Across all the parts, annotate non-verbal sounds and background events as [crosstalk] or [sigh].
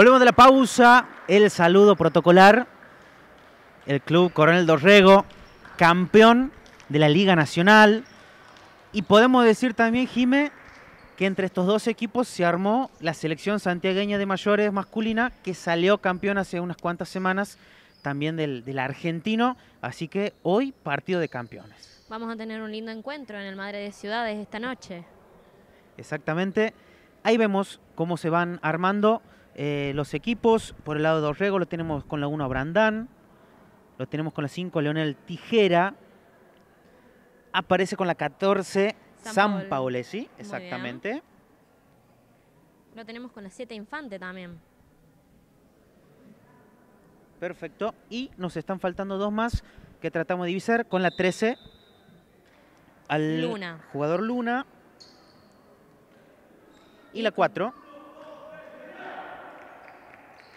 Volvemos de la pausa. El saludo protocolar. El club Coronel Dorrego, campeón de la Liga Nacional. Y podemos decir también, Jime, que entre estos dos equipos se armó la selección santiagueña de mayores masculina, que salió campeón hace unas cuantas semanas también del, del argentino. Así que hoy partido de campeones. Vamos a tener un lindo encuentro en el Madre de Ciudades esta noche. Exactamente. Ahí vemos cómo se van armando eh, los equipos, por el lado de Dorrego, lo tenemos con la 1 Brandán, lo tenemos con la 5 Leonel Tijera, aparece con la 14 San, San Paolesi, exactamente. Lo tenemos con la 7 Infante también. Perfecto, y nos están faltando dos más que tratamos de divisar con la 13 al jugador Luna y la 4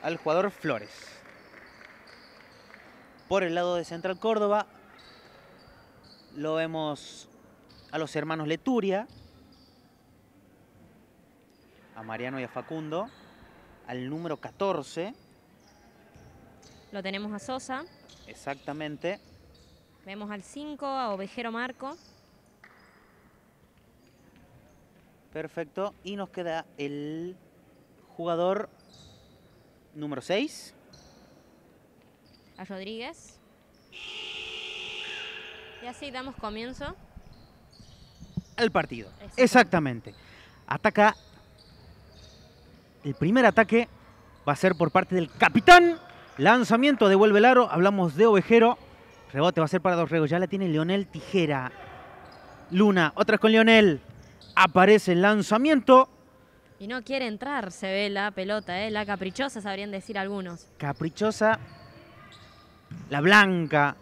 al jugador Flores. Por el lado de Central Córdoba lo vemos a los hermanos Leturia, a Mariano y a Facundo, al número 14. Lo tenemos a Sosa. Exactamente. Vemos al 5, a Ovejero Marco. Perfecto. Y nos queda el jugador número 6. A Rodríguez. Y así damos comienzo. Al partido. Exactamente. Ataca. El primer ataque va a ser por parte del capitán. Lanzamiento, devuelve el aro. Hablamos de Ovejero. Rebote va a ser para Dorrego. Ya la tiene Leonel Tijera. Luna, otra con Leonel. Aparece el lanzamiento. Y no quiere entrar, se ve la pelota, ¿eh? la caprichosa, sabrían decir algunos. Caprichosa, la blanca.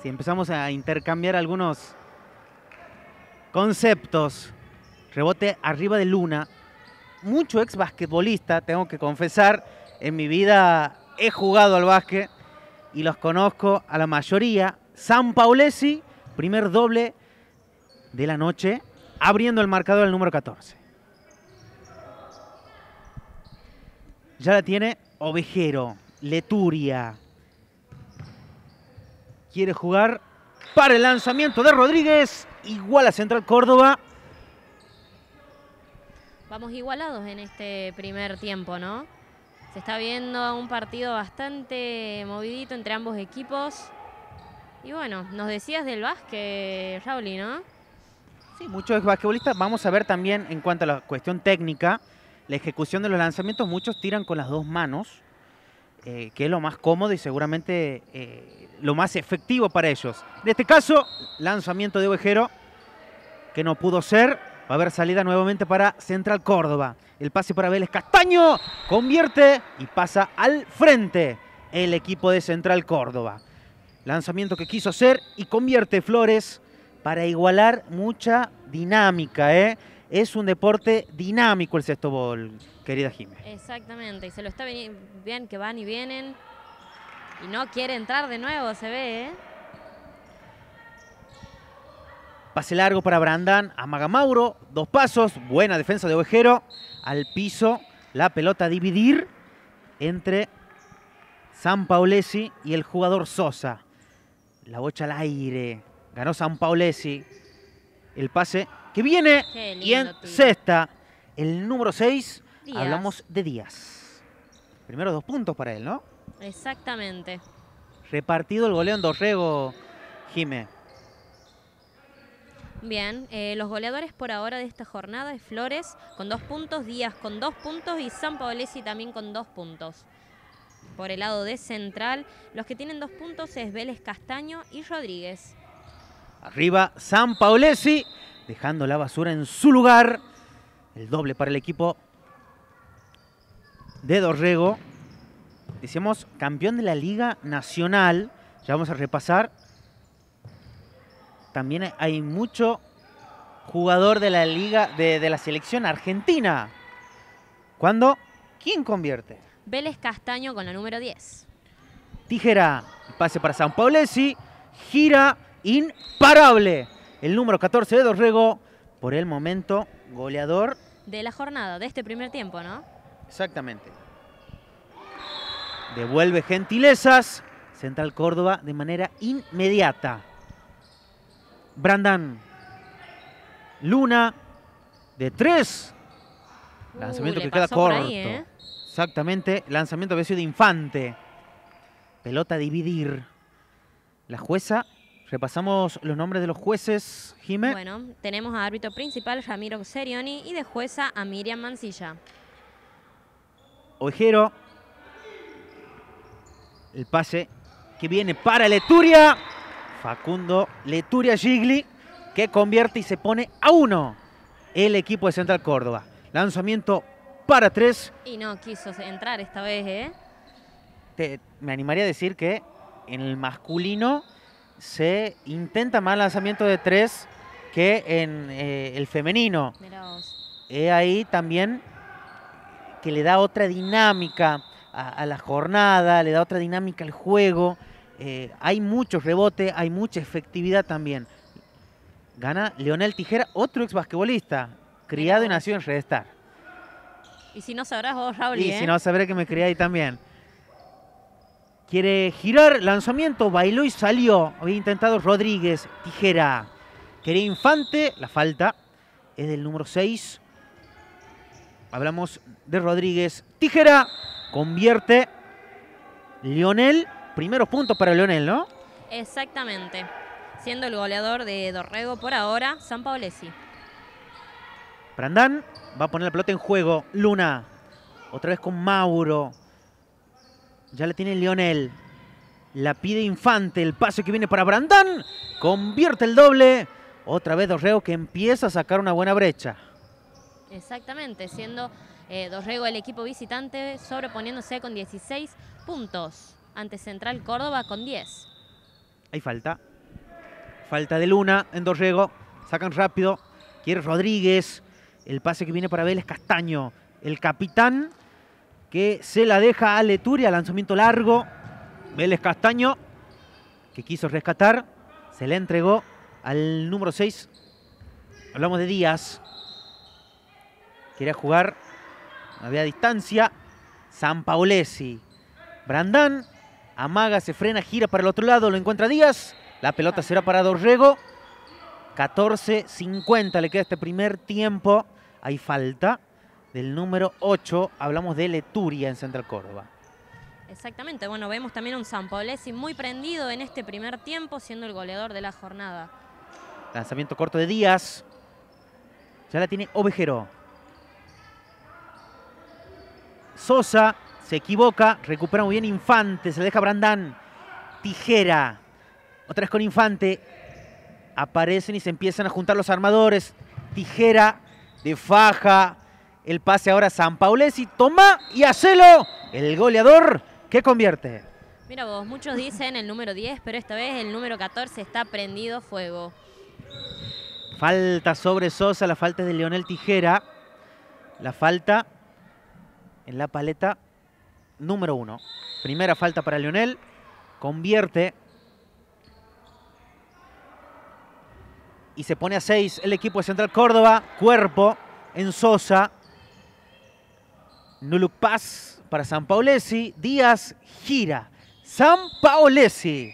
Si empezamos a intercambiar algunos conceptos, rebote arriba de Luna. Mucho ex basquetbolista, tengo que confesar, en mi vida he jugado al básquet y los conozco a la mayoría. San Paulesi, primer doble de la noche, abriendo el marcador al número 14. Ya la tiene Ovejero, Leturia. Quiere jugar para el lanzamiento de Rodríguez. Igual a Central Córdoba. Vamos igualados en este primer tiempo, ¿no? Se está viendo un partido bastante movidito entre ambos equipos. Y bueno, nos decías del básquet, rauli ¿no? Sí, mucho es basquetbolista. Vamos a ver también en cuanto a la cuestión técnica la ejecución de los lanzamientos, muchos tiran con las dos manos, eh, que es lo más cómodo y seguramente eh, lo más efectivo para ellos. En este caso, lanzamiento de Ovejero, que no pudo ser. Va a haber salida nuevamente para Central Córdoba. El pase para Vélez Castaño, convierte y pasa al frente el equipo de Central Córdoba. Lanzamiento que quiso hacer y convierte Flores para igualar mucha dinámica. ¿eh? es un deporte dinámico el bol, querida Jiménez. Exactamente, y se lo está bien que van y vienen. Y no quiere entrar de nuevo, se ve, ¿eh? Pase largo para Brandán, amaga Mauro, dos pasos, buena defensa de Ovejero, al piso, la pelota a dividir entre San Paulesi y el jugador Sosa. La bocha al aire, ganó San Paulesi el pase que viene. Y en sexta, el número 6, hablamos de Díaz. Primero dos puntos para él, ¿no? Exactamente. Repartido el goleo en Dorrego, Jimé. Bien, eh, los goleadores por ahora de esta jornada es Flores con dos puntos, Díaz con dos puntos y San Paolesi también con dos puntos. Por el lado de Central, los que tienen dos puntos es Vélez Castaño y Rodríguez. Arriba San Paolesi, dejando la basura en su lugar. El doble para el equipo de Dorrego. Decíamos, campeón de la Liga Nacional. Ya vamos a repasar. También hay mucho jugador de la Liga de, de la Selección Argentina. ¿Cuándo? ¿Quién convierte? Vélez Castaño con la número 10. Tijera, pase para San Y gira imparable el número 14 de Dorrego, por el momento goleador. De la jornada, de este primer tiempo, ¿no? Exactamente. Devuelve gentilezas. Central Córdoba de manera inmediata. Brandán. Luna de tres. Uh, lanzamiento que queda corto. ¿eh? Exactamente. Lanzamiento que de Infante. Pelota a dividir. La jueza Repasamos los nombres de los jueces, Jimé. Bueno, tenemos a árbitro principal Ramiro Serioni y de jueza a Miriam Mancilla. Ojero. El pase que viene para Leturia. Facundo Leturia Gigli que convierte y se pone a uno el equipo de Central Córdoba. Lanzamiento para tres. Y no quiso entrar esta vez, ¿eh? me animaría a decir que en el masculino se intenta más lanzamiento de tres que en eh, el femenino. es ahí también que le da otra dinámica a, la jornada, le da otra dinámica al juego. Eh, hay muchos rebotes, hay mucha efectividad también. Gana Leonel Tijera, otro ex basquetbolista, criado y nacido en Star. Y si no sabrás vos, Raúl. Y ¿eh? si no sabré que me crié ahí también. Quiere girar, lanzamiento, bailó y salió. Había intentado Rodríguez, tijera. Quería Infante, la falta es del número 6. Hablamos de Rodríguez. Tijera convierte Lionel. Primeros puntos para Lionel, ¿no? Exactamente. Siendo el goleador de Dorrego por ahora, San Paolesi. Brandán va a poner la pelota en juego. Luna. Otra vez con Mauro. Ya la tiene Lionel. La pide Infante. El pase que viene para Brandán. Convierte el doble. Otra vez Dorrego que empieza a sacar una buena brecha. Exactamente, siendo eh, Dorrego el equipo visitante, sobreponiéndose con 16 puntos ante Central Córdoba con 10. Hay falta. Falta de Luna en Dorrego. Sacan rápido. Quiere Rodríguez. El pase que viene para Vélez Castaño. El capitán que se la deja a Leturia, lanzamiento largo. Vélez Castaño, que quiso rescatar, se le entregó al número 6. Hablamos de Díaz. Quería jugar, había distancia. San Brandán, amaga, se frena, gira para el otro lado, lo encuentra Díaz. La pelota será para Dorrego. 14-50 le queda este primer tiempo. Hay falta del número 8, hablamos de Leturia en Central Córdoba. Exactamente, bueno, vemos también un San Paulesi muy prendido en este primer tiempo, siendo el goleador de la jornada. Lanzamiento corto de Díaz. Ya la tiene Ovejero. Sosa se equivoca, recupera muy bien Infante, se deja Brandán. Tijera, otra vez con Infante. Aparecen y se empiezan a juntar los armadores. Tijera de faja, el pase ahora a San Paulesi. Toma y hacelo. El goleador que convierte. Mira vos, muchos dicen el número 10, pero esta vez el número 14 está prendido fuego. Falta sobre Sosa, la falta es de Leonel Tijera. La falta en la paleta número 1. Primera falta para Leonel. Convierte. Y se pone a 6 el equipo de Central Córdoba. Cuerpo en Sosa. Nuluk Paz para San Paolesi. Díaz gira. San Paolesi.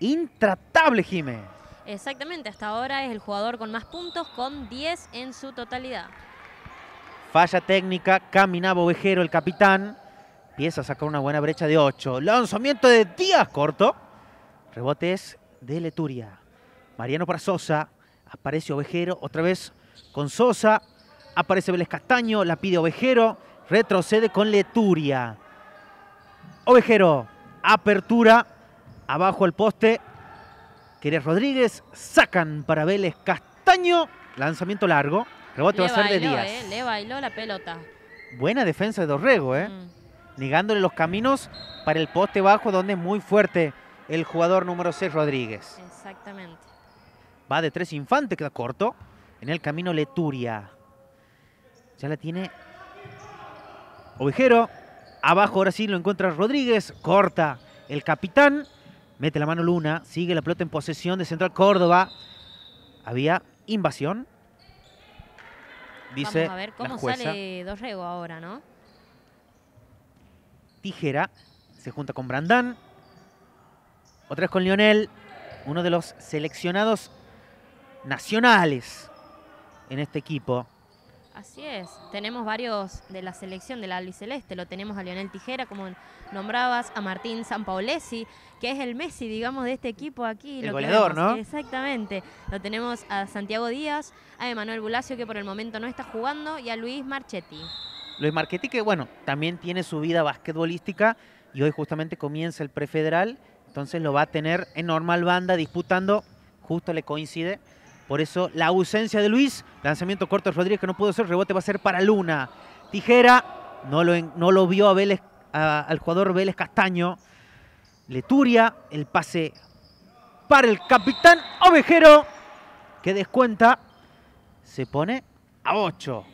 Intratable, Jimé. Exactamente, hasta ahora es el jugador con más puntos, con 10 en su totalidad. Falla técnica, caminaba Ovejero, el capitán. Empieza a sacar una buena brecha de 8. Lanzamiento de Díaz, corto. Rebotes de Leturia. Mariano para Sosa. Aparece Ovejero, otra vez con Sosa. Aparece Vélez Castaño, la pide Ovejero. Retrocede con Leturia. Ovejero, apertura, abajo el poste. Quieres Rodríguez, sacan para Vélez Castaño. Lanzamiento largo, rebote va a ser de Díaz. Eh, le bailó la pelota. Buena defensa de Dorrego, ¿eh? Mm. Negándole los caminos para el poste bajo donde es muy fuerte el jugador número 6, Rodríguez. Exactamente. Va de tres infantes, queda corto. En el camino Leturia. Ya la tiene Ovejero. Abajo ahora sí lo encuentra Rodríguez. Corta el capitán. Mete la mano Luna. Sigue la pelota en posesión de Central Córdoba. Había invasión. Dice Vamos a ver cómo sale Dorrego ahora, ¿no? Tijera se junta con Brandán. Otra vez con Lionel, uno de los seleccionados nacionales en este equipo. Así es, tenemos varios de la selección de la albiceleste, lo tenemos a Lionel Tijera, como nombrabas, a Martín Sampaolesi, que es el Messi, digamos, de este equipo aquí. El goleador, ¿no? Exactamente, lo tenemos a Santiago Díaz, a Emanuel Bulacio, que por el momento no está jugando, y a Luis Marchetti. Luis Marchetti, que bueno, también tiene su vida basquetbolística, y hoy justamente comienza el prefederal, entonces lo va a tener en normal banda disputando, justo le coincide por eso la ausencia de Luis. Lanzamiento corto de Rodríguez que no pudo ser. Rebote va a ser para Luna. Tijera. No lo, no lo vio a al jugador Vélez Castaño. Leturia. El pase para el capitán Ovejero. Que descuenta. Se pone a 8.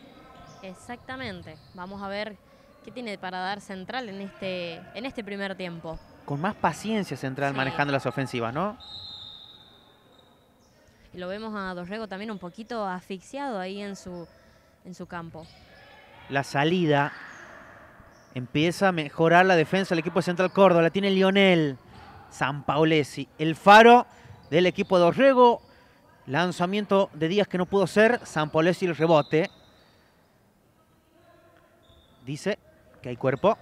Exactamente. Vamos a ver qué tiene para dar Central en este, en este primer tiempo. Con más paciencia Central manejando las ofensivas, ¿no? y lo vemos a Dorrego también un poquito asfixiado ahí en su, en su campo. La salida empieza a mejorar la defensa del equipo de Central Córdoba, la tiene Lionel Sampaolesi, el faro del equipo de Dorrego, lanzamiento de Díaz que no pudo ser, Sampaolesi el rebote. Dice que hay cuerpo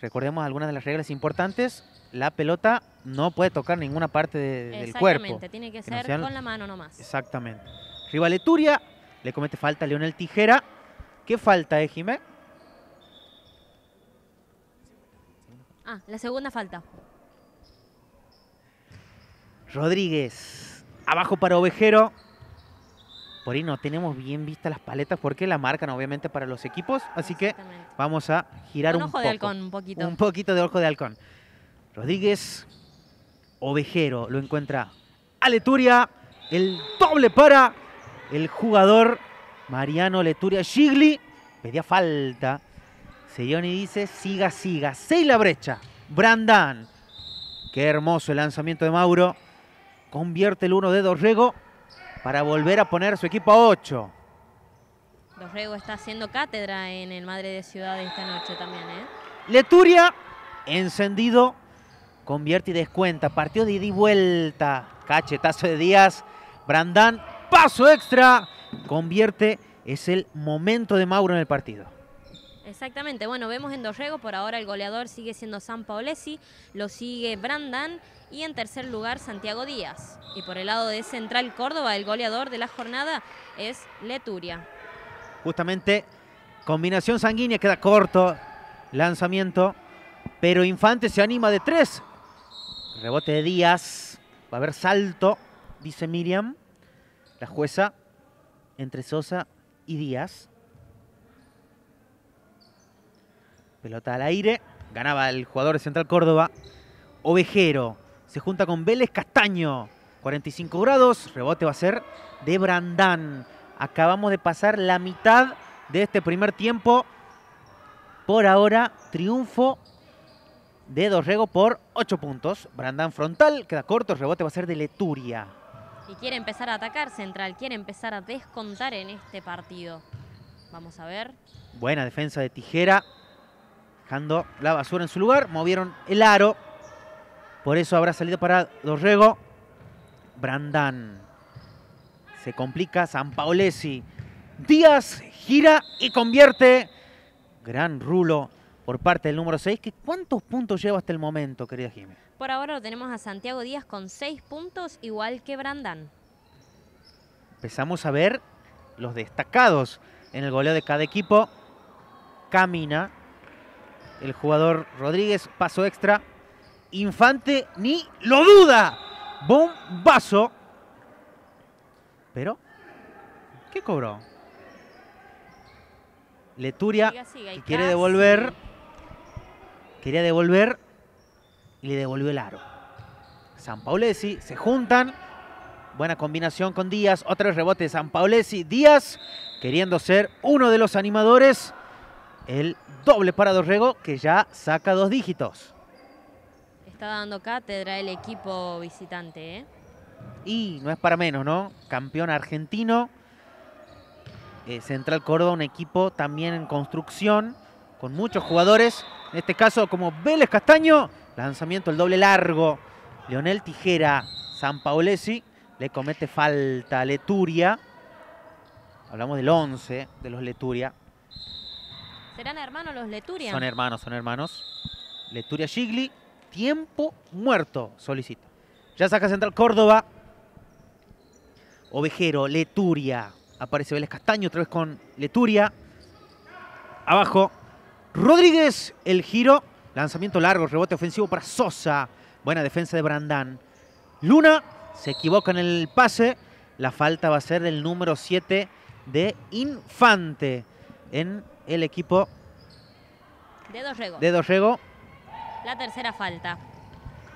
recordemos algunas de las reglas importantes. La pelota no puede tocar ninguna parte del cuerpo. Exactamente, tiene que, ser con la mano nomás. Exactamente. Rival Eturia, le comete falta a Leonel Tijera. ¿Qué falta, eh, Jimé? Ah, la segunda falta. Rodríguez, abajo para Ovejero por ahí no tenemos bien vistas las paletas porque la marcan obviamente para los equipos. Así que vamos a girar un, un ojo de halcón, un poquito. Un poquito de ojo de halcón. Rodríguez, ovejero, lo encuentra a Leturia. El doble para el jugador Mariano Leturia Gigli. Pedía falta. y dice, siga, siga. Seis la brecha. Brandán. Qué hermoso el lanzamiento de Mauro. Convierte el uno de Dorrego para volver a poner su equipo a 8. Dorrego está haciendo cátedra en el Madre de Ciudad esta noche también. ¿eh? Leturia, encendido, convierte y descuenta. Partido de ida y vuelta. Cachetazo de Díaz. Brandán, paso extra. Convierte. Es el momento de Mauro en el partido. Exactamente, bueno, vemos en Dorrego, por ahora el goleador sigue siendo San Paolesi, lo sigue Brandan y en tercer lugar Santiago Díaz. Y por el lado de Central Córdoba, el goleador de la jornada es Leturia. Justamente, combinación sanguínea, queda corto, lanzamiento, pero Infante se anima de tres. Rebote de Díaz, va a haber salto, dice Miriam, la jueza, entre Sosa y Díaz. Pelota al aire. Ganaba el jugador de Central Córdoba. Ovejero. Se junta con Vélez Castaño. 45 grados. Rebote va a ser de Brandán. Acabamos de pasar la mitad de este primer tiempo. Por ahora, triunfo de Dorrego por 8 puntos. Brandán frontal, queda corto, el rebote va a ser de Leturia. Y quiere empezar a atacar Central, quiere empezar a descontar en este partido. Vamos a ver. Buena defensa de Tijera. Dejando la basura en su lugar, movieron el aro. Por eso habrá salido para Dorrego. Brandán. Se complica San Paolesi. Díaz gira y convierte. Gran rulo por parte del número 6. ¿Cuántos puntos lleva hasta el momento, querida Jiménez? Por ahora lo tenemos a Santiago Díaz con 6 puntos, igual que Brandán. Empezamos a ver los destacados en el goleo de cada equipo. Camina el jugador Rodríguez. Paso extra. Infante ni lo duda. Bombazo. Pero, ¿qué cobró? Leturia quiere devolver. Quería devolver y le devolvió el aro. San Paulesi se juntan. Buena combinación con Díaz. Otro rebote de San Paulesi. Díaz queriendo ser uno de los animadores el doble para Dorrego que ya saca dos dígitos. Está dando cátedra el equipo visitante. ¿eh? Y no es para menos, ¿no? Campeón argentino. Eh, Central Córdoba, un equipo también en construcción, con muchos jugadores. En este caso, como Vélez Castaño, lanzamiento el doble largo. Leonel Tijera, San Paolesi, le comete falta a Leturia. Hablamos del 11 de los Leturia. ¿Serán hermanos los Leturia? Son hermanos, son hermanos. Leturia Gigli, tiempo muerto, solicita. Ya saca central Córdoba. Ovejero, Leturia. Aparece Vélez Castaño otra vez con Leturia. Abajo. Rodríguez, el giro. Lanzamiento largo, rebote ofensivo para Sosa. Buena defensa de Brandán. Luna se equivoca en el pase. La falta va a ser del número 7 de Infante en el equipo de Dorrego. De La tercera falta.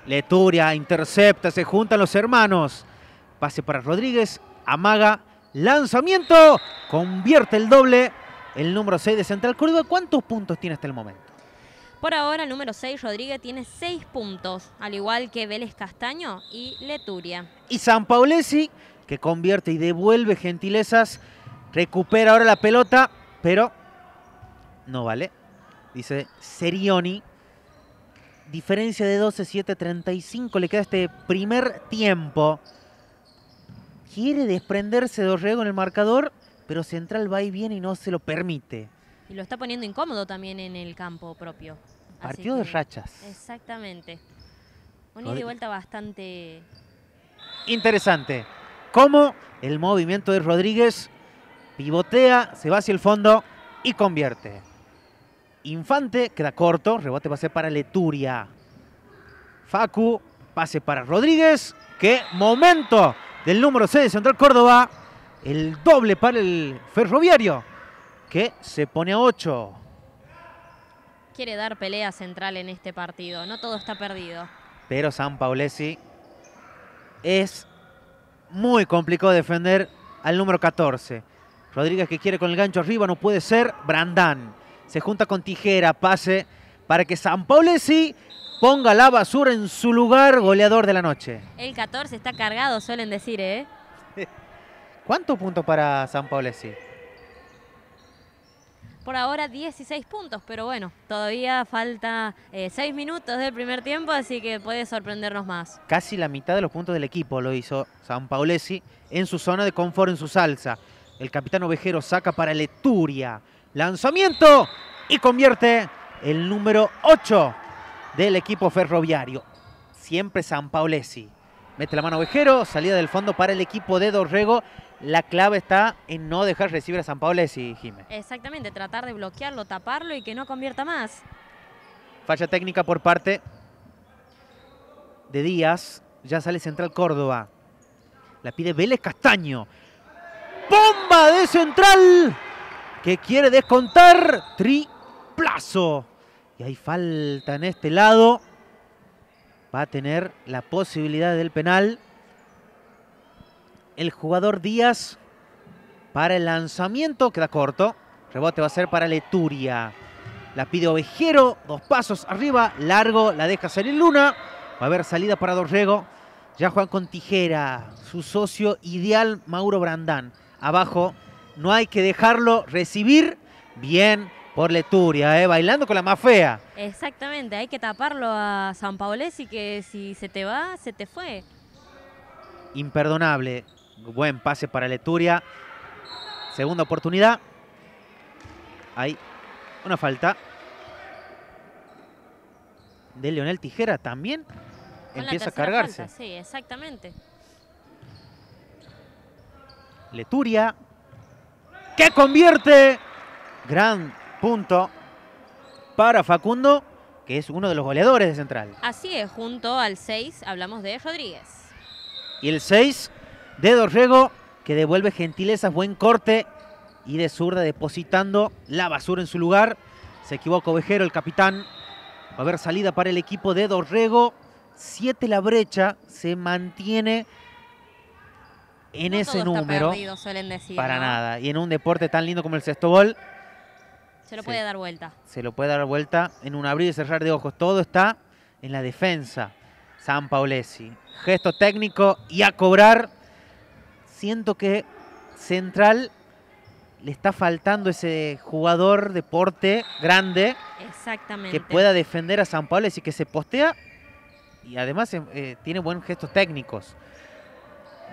Leturia intercepta, se juntan los hermanos. Pase para Rodríguez, amaga, lanzamiento, convierte el doble. El número 6 de Central Córdoba, ¿cuántos puntos tiene hasta el momento? Por ahora, el número 6, Rodríguez, tiene 6 puntos, al igual que Vélez Castaño y Leturia. Y San Paulesi, que convierte y devuelve gentilezas, recupera ahora la pelota, pero no vale. Dice Serioni. Diferencia de 12, 7, 35. Le queda este primer tiempo. Quiere desprenderse de en el marcador, pero Central va y viene y no se lo permite. Y lo está poniendo incómodo también en el campo propio. Partido de rachas. Exactamente. Un ida vuelta bastante... Interesante. Como el movimiento de Rodríguez pivotea, se va hacia el fondo y convierte. Infante, queda corto, rebote va para Leturia. Facu, pase para Rodríguez. ¡Qué momento del número 6 de Central Córdoba! El doble para el ferroviario, que se pone a 8. Quiere dar pelea central en este partido, no todo está perdido. Pero San Paulesi es muy complicado defender al número 14. Rodríguez que quiere con el gancho arriba, no puede ser. Brandán se junta con Tijera, pase para que San sí ponga la basura en su lugar, goleador de la noche. El 14 está cargado, suelen decir, ¿eh? [laughs] ¿Cuántos puntos para San sí? Por ahora 16 puntos, pero bueno, todavía falta 6 eh, minutos del primer tiempo, así que puede sorprendernos más. Casi la mitad de los puntos del equipo lo hizo San Paulesi en su zona de confort, en su salsa. El capitán ovejero saca para Leturia. Lanzamiento y convierte el número 8 del equipo ferroviario. Siempre San Paulesi Mete la mano Ovejero, salida del fondo para el equipo de Dorrego. La clave está en no dejar recibir a San Paolesi, Jiménez. Exactamente, tratar de bloquearlo, taparlo y que no convierta más. Falla técnica por parte de Díaz. Ya sale Central Córdoba. La pide Vélez Castaño. ¡Bomba de Central! que quiere descontar. Triplazo. Y hay falta en este lado. Va a tener la posibilidad del penal. El jugador Díaz para el lanzamiento. Queda corto. Rebote va a ser para Leturia. La pide Ovejero. Dos pasos arriba. Largo. La deja salir Luna. Va a haber salida para Dorrego. Ya Juan con tijera. Su socio ideal, Mauro Brandán. Abajo no hay que dejarlo recibir bien por Leturia, ¿eh? bailando con la más fea. Exactamente, hay que taparlo a San y que si se te va, se te fue. Imperdonable, buen pase para Leturia. Segunda oportunidad. Hay una falta de Leonel Tijera también. empieza a cargarse. sí, exactamente. Leturia que convierte. Gran punto para Facundo, que es uno de los goleadores de Central. Así es, junto al 6 hablamos de Rodríguez. Y el 6 de Dorrego, que devuelve gentileza, buen corte y de zurda depositando la basura en su lugar. Se equivocó Vejero, el capitán. Va a haber salida para el equipo de Dorrego. Siete la brecha, se mantiene en ese número. para nada. Y en un deporte tan lindo como el sexto gol. Se lo puede dar vuelta. Se lo puede dar vuelta en un abrir y cerrar de ojos. Todo está en la defensa. San Paolesi. Gesto técnico y a cobrar. Siento que Central le está faltando ese jugador deporte grande. Exactamente. Que pueda defender a San Paolesi, que se postea y además eh, eh, tiene buenos gestos técnicos.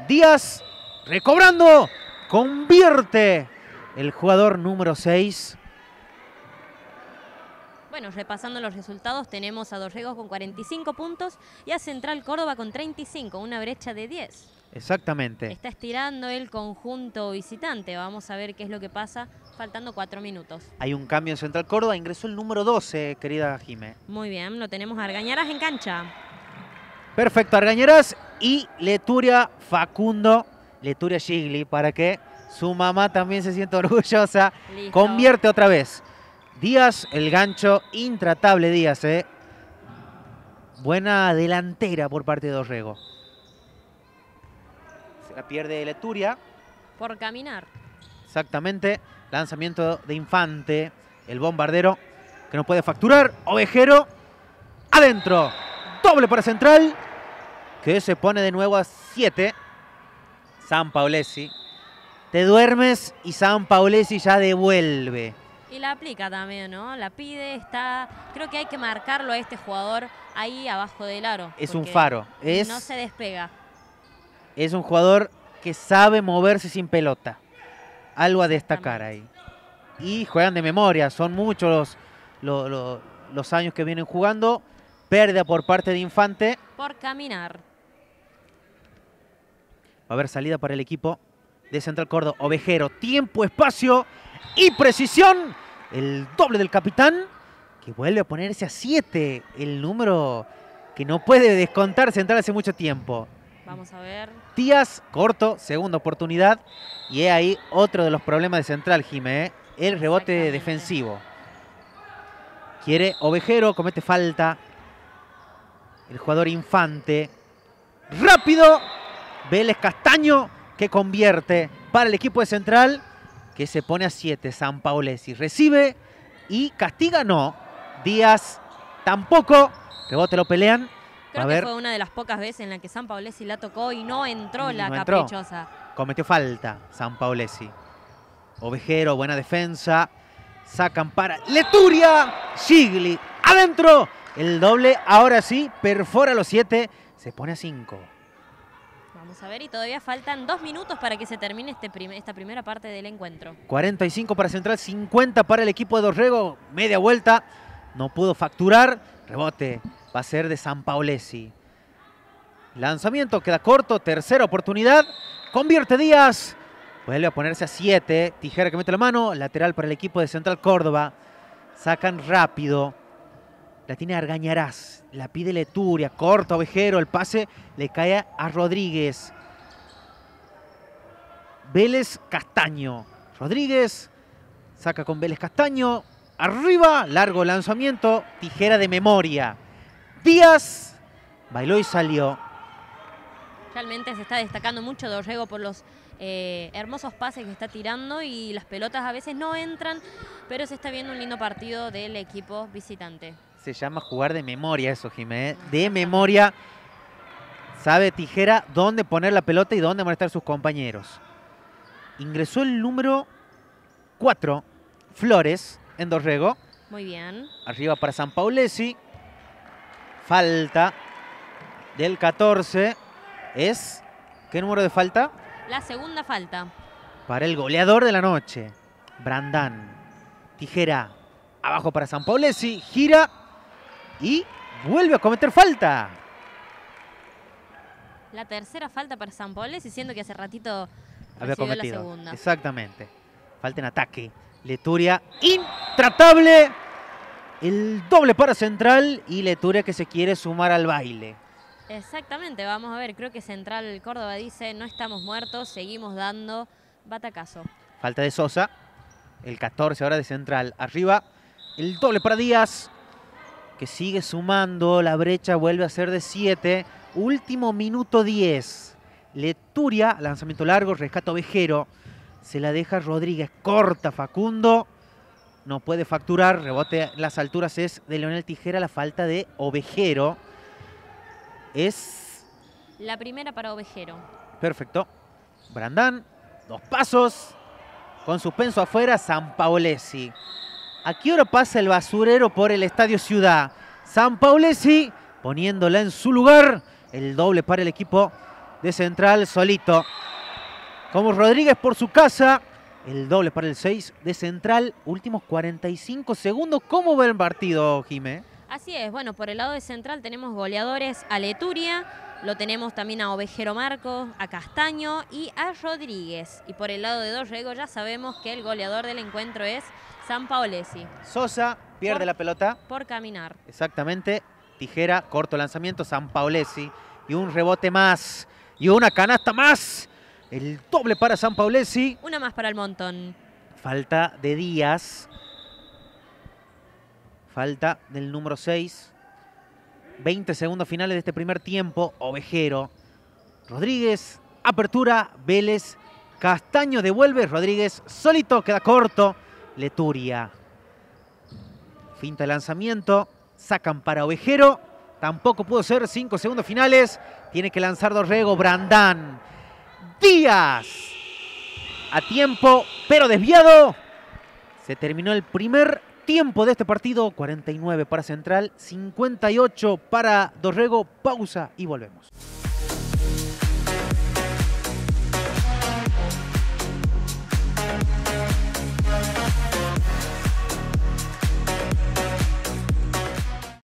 Díaz recobrando, convierte el jugador número 6. Bueno, repasando los resultados, tenemos a Dorrego con 45 puntos y a Central Córdoba con 35, una brecha de 10. Exactamente. Está estirando el conjunto visitante. Vamos a ver qué es lo que pasa faltando cuatro minutos. Hay un cambio en Central Córdoba. Ingresó el número 12, querida jimé Muy bien, lo tenemos a Argañarás en cancha. Perfecto, Argañaras y Leturia Facundo, Leturia Gigli, para que su mamá también se sienta [laughs] orgullosa. Convierte otra vez. Díaz, el gancho, intratable Díaz, ¿eh? Buena delantera por parte de Dorrego Se la pierde Leturia. Por caminar. Exactamente. Lanzamiento de Infante. El bombardero que no puede facturar. Ovejero. Adentro. Doble para Central se pone de nuevo a 7. San Paulesi. Te duermes y San Paulesi ya devuelve. Y la aplica también, ¿no? La pide, está... Creo que hay que marcarlo a este jugador ahí abajo del aro. Es un faro. Es, no se despega. Es un jugador que sabe moverse sin pelota. Algo a destacar ahí. Y juegan de memoria. Son muchos los años que vienen jugando. Pérdida por parte de Infante. Por caminar. Va a haber salida para el equipo de Central Córdoba. Ovejero, tiempo, espacio y precisión. El doble del capitán que vuelve a ponerse a 7. El número que no puede descontar Central hace mucho tiempo. Vamos a ver. Tías, corto, segunda oportunidad. Y es ahí otro de los problemas de Central, Jimé. ¿eh? El rebote defensivo. Quiere Ovejero, comete falta. El jugador Infante. Rápido, Vélez Castaño que convierte para el equipo de Central que se pone a 7. San Paulesi recibe y castiga no. Díaz tampoco. Rebote lo pelean. Creo que fue una de las pocas veces en la que San Paulesi la tocó y no entró la caprichosa. Cometió falta San Paulesi. Ovejero, buena defensa. Sacan para Leturia. Sigli adentro. El doble ahora sí perfora los 7. Se pone a 5. Vamos a ver, y todavía faltan dos minutos para que se termine este esta primera parte del encuentro. 45 para Central, 50 para el equipo de Dorrego. Media vuelta, no pudo facturar. Rebote va a ser de San Paolesi. Lanzamiento, queda corto, tercera oportunidad. Convierte Díaz. Vuelve a ponerse a 7. Tijera que mete la mano. Lateral para el equipo de Central Córdoba. Sacan rápido. La tiene Argañarás. La pide Leturia. Corta Ovejero. El pase le cae a Rodríguez. Vélez Castaño. Rodríguez saca con Vélez Castaño. Arriba, largo lanzamiento, tijera de memoria. Díaz bailó y salió. Realmente se está destacando mucho Dorrego por los eh, hermosos pases que está tirando y las pelotas a veces no entran, pero se está viendo un lindo partido del equipo visitante. Se llama jugar de memoria eso, Jiménez. ¿eh? De memoria sabe Tijera dónde poner la pelota y dónde van a sus compañeros. Ingresó el número 4, Flores, en Dorrego. Muy bien. Arriba para San Paulesi. Falta del 14 es... ¿Qué número de falta? La segunda falta. Para el goleador de la noche, Brandán. Tijera abajo para San Paulesi. Gira y vuelve a cometer falta. La tercera falta para San Y diciendo que hace ratito había cometido. La segunda. Exactamente. Falta en ataque. Leturia intratable. El doble para Central y Leturia que se quiere sumar al baile. Exactamente, vamos a ver, creo que Central Córdoba dice no estamos muertos, seguimos dando batacazo. Falta de Sosa, el 14 ahora de Central. Arriba, el doble para Díaz, que sigue sumando, la brecha vuelve a ser de 7, último minuto 10. Leturia, lanzamiento largo, rescate ovejero. Se la deja Rodríguez, corta Facundo. No puede facturar, rebote en las alturas es de Leonel Tijera, la falta de Ovejero. Es... La primera para Ovejero. Perfecto. Brandán, dos pasos. Con suspenso afuera, San Paolesi. ¿A qué hora pasa el basurero por el Estadio Ciudad? San Paulesi poniéndola en su lugar. El doble para el equipo de Central solito. Como Rodríguez por su casa. El doble para el 6 de Central. Últimos 45 segundos. ¿Cómo va el partido, Jimé? Así es. Bueno, por el lado de Central tenemos goleadores a Leturia. Lo tenemos también a Ovejero Marcos, a Castaño y a Rodríguez. Y por el lado de Dorrego ya sabemos que el goleador del encuentro es San Paolesi. Sosa pierde la pelota. Por caminar. Exactamente. Tijera, corto lanzamiento, San Paolesi. Y un rebote más. Y una canasta más. El doble para San Paolesi. Una más para el montón. Falta de Díaz. Falta del número 6. 20 segundos finales de este primer tiempo, Ovejero. Rodríguez, apertura, Vélez, Castaño devuelve, Rodríguez solito, queda corto, Leturia. Finta de lanzamiento, sacan para Ovejero, tampoco pudo ser, 5 segundos finales, tiene que lanzar Dorrego, Brandán. Díaz, a tiempo, pero desviado. Se terminó el primer Tiempo de este partido, 49 para Central, 58 para Dorrego. Pausa y volvemos.